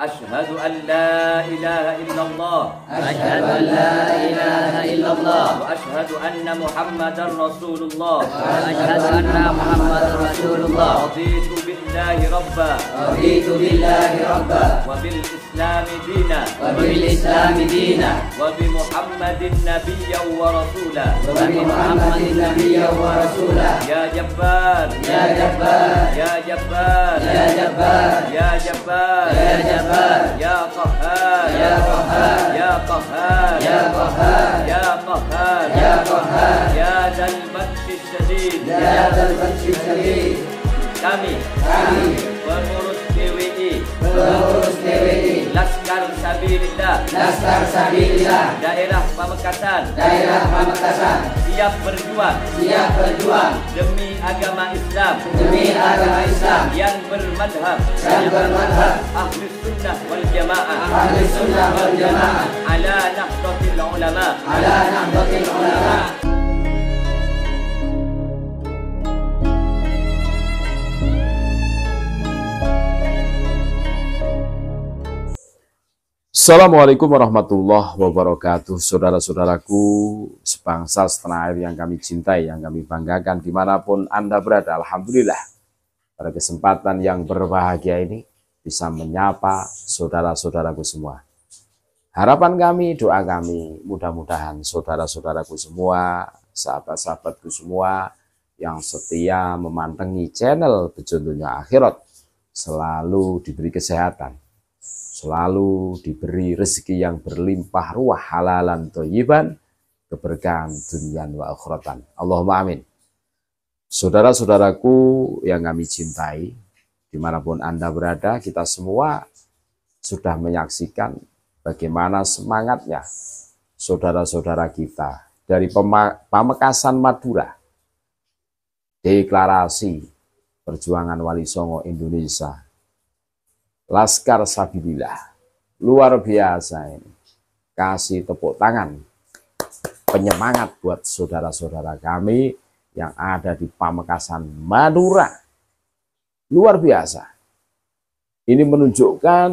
أشهد أن لا إله إلا الله أشهد أن لا إله إلا الله وأشهد أن محمدا رسول الله وأشهد أن محمدا رسول الله رضيت بالله ربا رضيت بالله ربا وبالإسلام دينا وبالإسلام دينا وبمحمد نبيا ورسولا وبمحمد نبيا ورسولا يا جبار يا جبار يا جبار Ya, ya Kami, Kami berurut Dewi, berurut Dewi. Laskar Sabilillah Laskar Sabilillah Daerah Pamekasan Daerah Pamekasan Siap berjuang Siap berjuang Demi agama Islam Demi agama Islam Yang bermadhab Yang bermadhab Ahli Sunnah wal Jamaah Ahli Sunnah wal Jamaah Ala Nahdlatil Ulama Ala Nahdlatil Ulama Assalamualaikum warahmatullahi wabarakatuh Saudara-saudaraku Sebangsa setanah air yang kami cintai Yang kami banggakan dimanapun Anda berada Alhamdulillah Pada kesempatan yang berbahagia ini Bisa menyapa saudara-saudaraku semua Harapan kami, doa kami Mudah-mudahan saudara-saudaraku semua Sahabat-sahabatku semua Yang setia memantengi channel Bejuntunya Akhirat Selalu diberi kesehatan selalu diberi rezeki yang berlimpah ruah halalan toyiban, keberkahan dunia wa akhiratan. Allahumma amin. Saudara-saudaraku yang kami cintai, dimanapun Anda berada, kita semua sudah menyaksikan bagaimana semangatnya saudara-saudara kita dari Pamekasan Madura, deklarasi perjuangan Wali Songo Indonesia Laskar Sabilillah. Luar biasa ini. Kasih tepuk tangan. Penyemangat buat saudara-saudara kami yang ada di Pamekasan, Madura. Luar biasa. Ini menunjukkan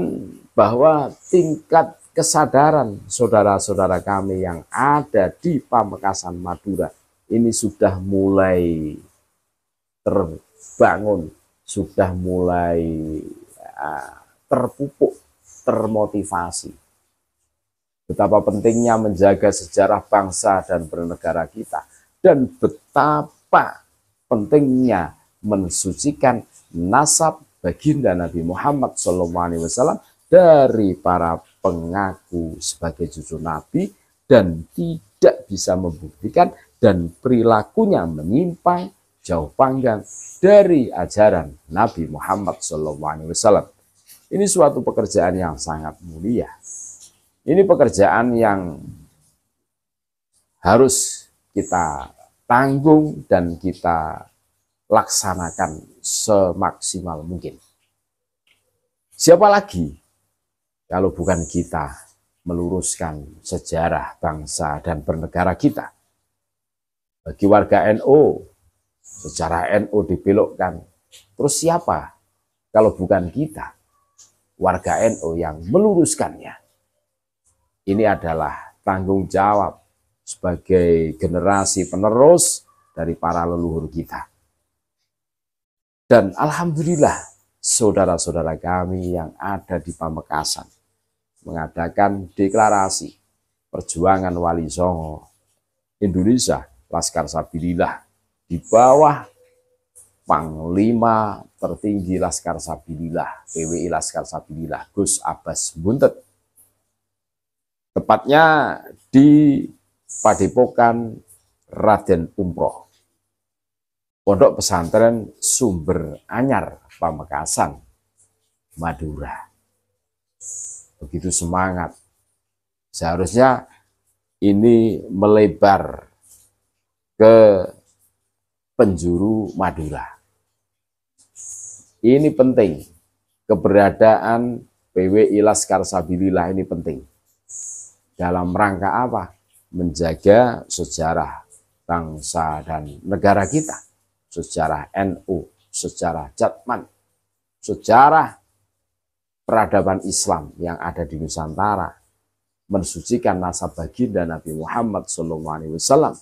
bahwa tingkat kesadaran saudara-saudara kami yang ada di Pamekasan, Madura ini sudah mulai terbangun, sudah mulai uh, terpupuk, termotivasi. Betapa pentingnya menjaga sejarah bangsa dan bernegara kita. Dan betapa pentingnya mensucikan nasab baginda Nabi Muhammad SAW dari para pengaku sebagai cucu Nabi dan tidak bisa membuktikan dan perilakunya menyimpang jauh panggang dari ajaran Nabi Muhammad SAW. Ini suatu pekerjaan yang sangat mulia. Ini pekerjaan yang harus kita tanggung dan kita laksanakan semaksimal mungkin. Siapa lagi kalau bukan kita meluruskan sejarah bangsa dan bernegara kita? Bagi warga NU, NO, sejarah NU NO dibelokkan. Terus siapa kalau bukan kita? warga NU NO yang meluruskannya. Ini adalah tanggung jawab sebagai generasi penerus dari para leluhur kita. Dan alhamdulillah saudara-saudara kami yang ada di Pamekasan mengadakan deklarasi perjuangan Wali Songo Indonesia Laskar Sabilillah di bawah Panglima tertinggi Laskar Sabilillah, PWI Laskar Sabilillah, Gus Abbas Buntet. Tepatnya di Padepokan Raden Umroh. Pondok pesantren Sumber Anyar, Pamekasan, Madura. Begitu semangat. Seharusnya ini melebar ke penjuru Madura ini penting. Keberadaan PWI Laskar Sabilillah ini penting. Dalam rangka apa? Menjaga sejarah bangsa dan negara kita. Sejarah NU, sejarah Jatman, sejarah peradaban Islam yang ada di Nusantara mensucikan nasab baginda Nabi Muhammad SAW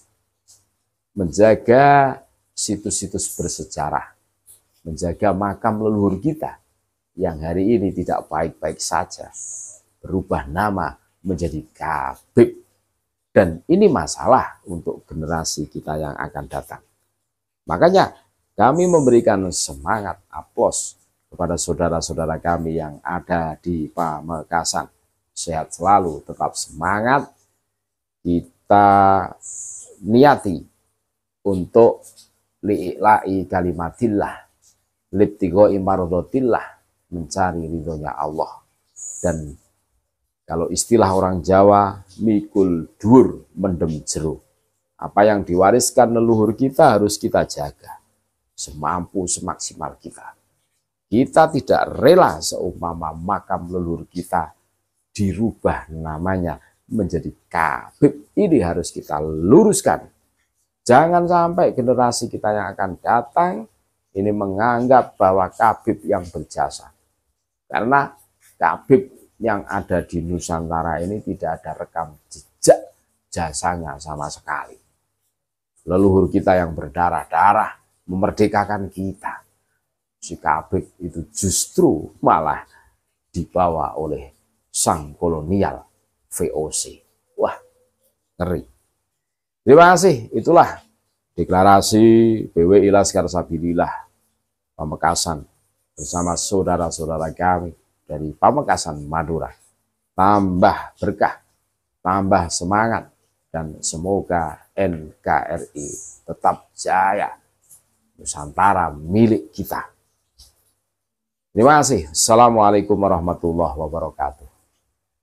menjaga situs-situs bersejarah menjaga makam leluhur kita yang hari ini tidak baik-baik saja. Berubah nama menjadi kabib. Dan ini masalah untuk generasi kita yang akan datang. Makanya kami memberikan semangat aplos kepada saudara-saudara kami yang ada di Pamekasan. Sehat selalu, tetap semangat. Kita niati untuk li'i'la'i kalimatillah Liptigo imarodotillah, mencari ridhonya Allah. Dan kalau istilah orang Jawa, mikul dur mendem jeruk. Apa yang diwariskan leluhur kita harus kita jaga. Semampu, semaksimal kita. Kita tidak rela seumpama makam leluhur kita dirubah namanya menjadi kabib. Ini harus kita luruskan. Jangan sampai generasi kita yang akan datang ini menganggap bahwa Kabib yang berjasa. Karena Kabib yang ada di Nusantara ini tidak ada rekam jejak jasanya sama sekali. Leluhur kita yang berdarah-darah memerdekakan kita. Si Kabib itu justru malah dibawa oleh sang kolonial VOC. Wah, ngeri. Terima kasih. Itulah deklarasi BW Laskar Sabilillah Pamekasan bersama saudara-saudara kami dari Pamekasan Madura. Tambah berkah, tambah semangat, dan semoga NKRI tetap jaya. Nusantara milik kita. Terima kasih. Assalamualaikum warahmatullahi wabarakatuh.